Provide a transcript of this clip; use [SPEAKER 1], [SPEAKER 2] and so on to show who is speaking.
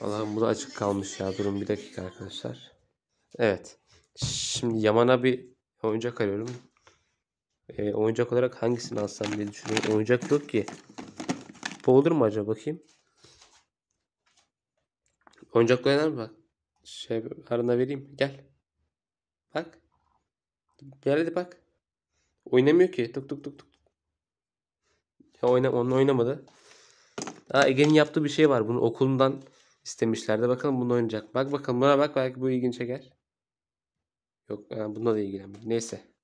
[SPEAKER 1] Allah'ım bu da açık kalmış ya. Durun bir dakika arkadaşlar. Evet. Şimdi Yaman'a bir oyuncak arıyorum. E, oyuncak olarak hangisini alsam diye düşünüyorum. Oyuncak yok ki. Bu olur mu acaba bakayım. Oyuncak koyar mı? Bak. Şey arana vereyim. Gel. Bak. Gel hadi bak. Oynamıyor ki. Tuk tuk tuk tuk. Ya oyna, onunla oynamadı. Ha Ege'nin yaptığı bir şey var. Bunu okulundan istemişlerdi. Bakalım bunu oynayacak. Bak bakalım buna bak belki bu ilgini çeker. Yok bunda da ilgilenmiyor. Neyse.